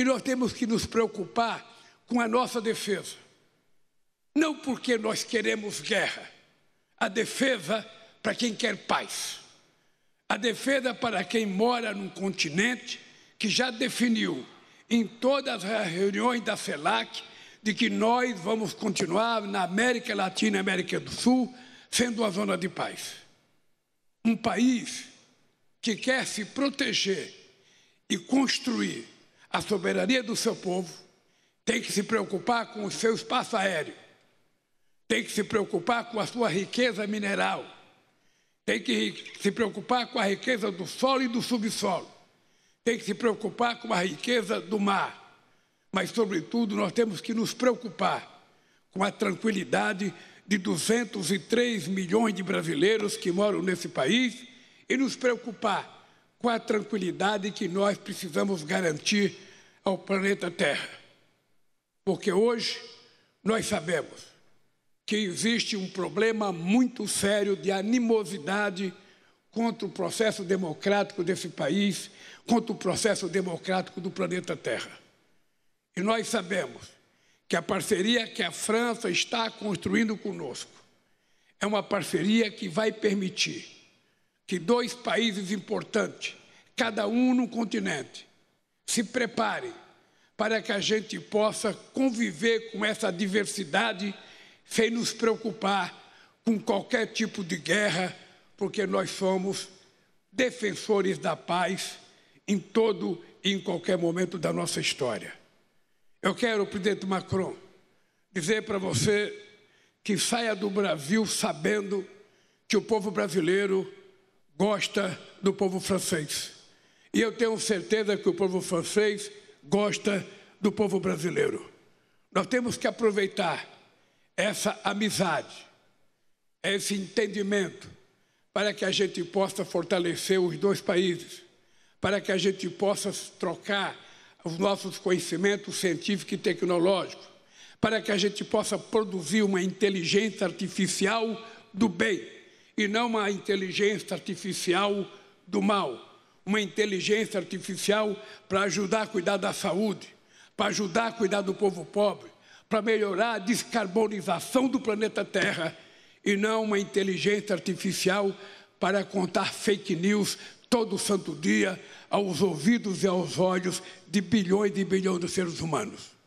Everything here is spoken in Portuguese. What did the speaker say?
E nós temos que nos preocupar com a nossa defesa. Não porque nós queremos guerra. A defesa para quem quer paz. A defesa para quem mora num continente que já definiu em todas as reuniões da CELAC de que nós vamos continuar na América Latina e América do Sul sendo uma zona de paz. Um país que quer se proteger e construir a soberania do seu povo, tem que se preocupar com o seu espaço aéreo, tem que se preocupar com a sua riqueza mineral, tem que se preocupar com a riqueza do solo e do subsolo, tem que se preocupar com a riqueza do mar. Mas, sobretudo, nós temos que nos preocupar com a tranquilidade de 203 milhões de brasileiros que moram nesse país e nos preocupar com a tranquilidade que nós precisamos garantir ao planeta Terra. Porque hoje nós sabemos que existe um problema muito sério de animosidade contra o processo democrático desse país, contra o processo democrático do planeta Terra. E nós sabemos que a parceria que a França está construindo conosco é uma parceria que vai permitir que dois países importantes, cada um no continente, se prepare para que a gente possa conviver com essa diversidade sem nos preocupar com qualquer tipo de guerra, porque nós somos defensores da paz em todo e em qualquer momento da nossa história. Eu quero, presidente Macron, dizer para você que saia do Brasil sabendo que o povo brasileiro gosta do povo francês. E eu tenho certeza que o povo francês gosta do povo brasileiro. Nós temos que aproveitar essa amizade, esse entendimento, para que a gente possa fortalecer os dois países, para que a gente possa trocar os nossos conhecimentos científicos e tecnológicos, para que a gente possa produzir uma inteligência artificial do bem e não uma inteligência artificial do mal. Uma inteligência artificial para ajudar a cuidar da saúde, para ajudar a cuidar do povo pobre, para melhorar a descarbonização do planeta Terra e não uma inteligência artificial para contar fake news todo santo dia aos ouvidos e aos olhos de bilhões e bilhões de seres humanos.